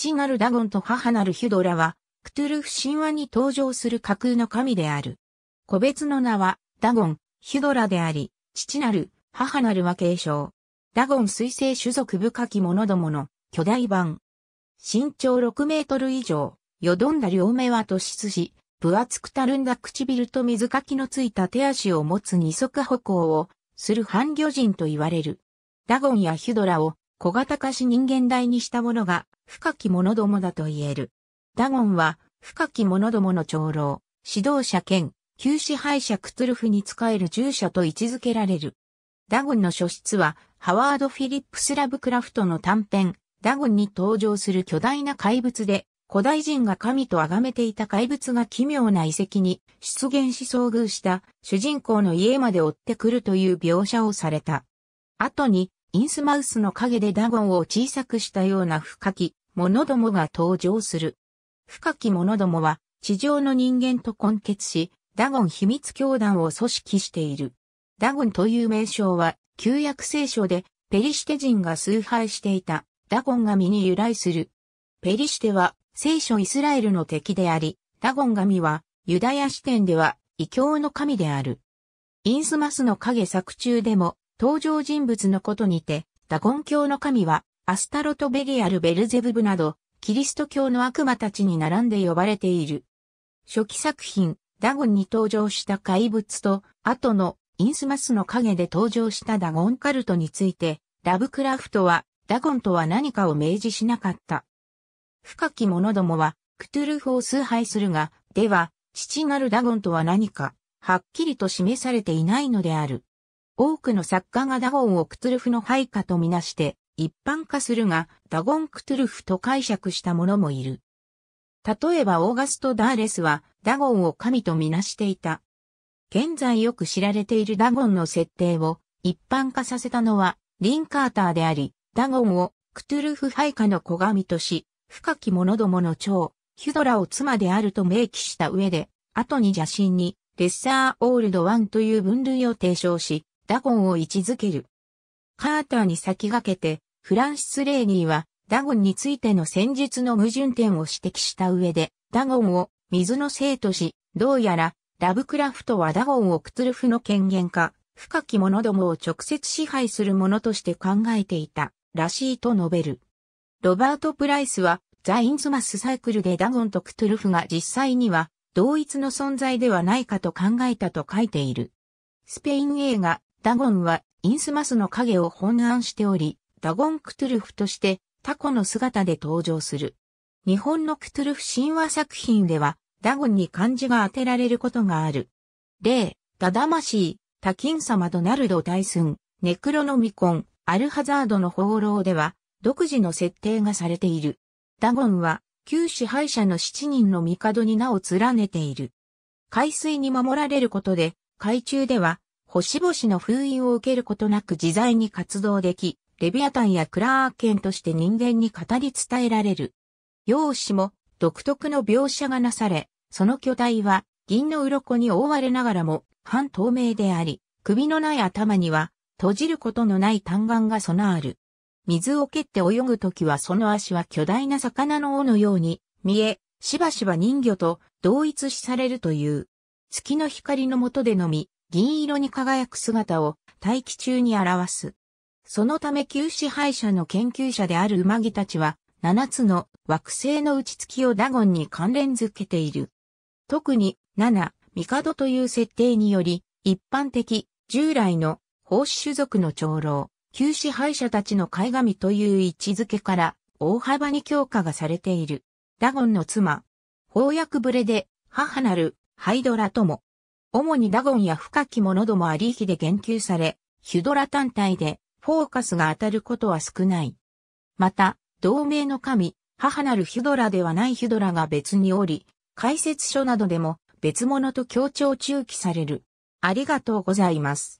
父なるダゴンと母なるヒュドラは、クトゥルフ神話に登場する架空の神である。個別の名は、ダゴン、ヒュドラであり、父なる、母なるは継承。ダゴン水星種族深き者どもの巨大版。身長6メートル以上、よどんだ両目は突出し、分厚くたるんだ唇と水かきのついた手足を持つ二足歩行をする半魚人と言われる。ダゴンやヒュドラを小型化し人間大にしたものが深き者どもだと言える。ダゴンは深き者どもの長老、指導者兼旧支配者クトゥルフに仕える従者と位置づけられる。ダゴンの書室はハワード・フィリップス・ラブクラフトの短編、ダゴンに登場する巨大な怪物で、古代人が神と崇めていた怪物が奇妙な遺跡に出現し遭遇した主人公の家まで追ってくるという描写をされた。後にインスマウスの影でダゴンを小さくしたような深き者どもが登場する。深き者どもは地上の人間と混血し、ダゴン秘密教団を組織している。ダゴンという名称は旧約聖書でペリシテ人が崇拝していたダゴン神に由来する。ペリシテは聖書イスラエルの敵であり、ダゴン神はユダヤ視点では異教の神である。インスマスの影作中でも登場人物のことにて、ダゴン教の神は、アスタロトベゲアルベルゼブブなど、キリスト教の悪魔たちに並んで呼ばれている。初期作品、ダゴンに登場した怪物と、後のインスマスの影で登場したダゴンカルトについて、ラブクラフトは、ダゴンとは何かを明示しなかった。深き者どもは、クトゥルフを崇拝するが、では、父なるダゴンとは何か、はっきりと示されていないのである。多くの作家がダゴンをクトゥルフの配下とみなして一般化するが、ダゴンクトゥルフと解釈した者もいる。例えばオーガスト・ダーレスはダゴンを神とみなしていた。現在よく知られているダゴンの設定を一般化させたのはリン・カーターであり、ダゴンをクトゥルフ配下の小神とし、深き者どもの長、ヒュドラを妻であると明記した上で、後に邪神にレッサーオールドワンという分類を提唱し、ダゴンを位置づける。カーターに先駆けて、フランシス・レーニーは、ダゴンについての戦術の矛盾点を指摘した上で、ダゴンを水の生とし、どうやら、ラブクラフトはダゴンをクツルフの権限か、深き者どもを直接支配するものとして考えていた、らしいと述べる。ロバート・プライスは、ザ・インズマスサイクルでダゴンとクトゥルフが実際には、同一の存在ではないかと考えたと書いている。スペイン映画、ダゴンはインスマスの影を本案しており、ダゴンクトゥルフとしてタコの姿で登場する。日本のクトゥルフ神話作品では、ダゴンに漢字が当てられることがある。例、ダダマシー、タキン様ドナルド大寸、ネクロノミコン、アルハザードの放浪では、独自の設定がされている。ダゴンは、旧支配者の7人の帝に名を連ねている。海水に守られることで、海中では、星々の封印を受けることなく自在に活動でき、レビアタンやクラーケンとして人間に語り伝えられる。容姿も独特の描写がなされ、その巨体は銀の鱗に覆われながらも半透明であり、首のない頭には閉じることのない単眼が備わる。水を蹴って泳ぐときはその足は巨大な魚の尾のように見え、しばしば人魚と同一視されるという。月の光の下でのみ、銀色に輝く姿を大気中に表す。そのため旧支配者の研究者である馬木たちは、7つの惑星の打ち付きをダゴンに関連づけている。特に、7、帝という設定により、一般的、従来の奉仕種族の長老、旧支配者たちの海神という位置づけから大幅に強化がされている。ダゴンの妻、宝薬ブレで母なるハイドラとも主にダゴンや深きものどもありきで言及され、ヒュドラ単体でフォーカスが当たることは少ない。また、同盟の神、母なるヒュドラではないヒュドラが別におり、解説書などでも別物と強調中記される。ありがとうございます。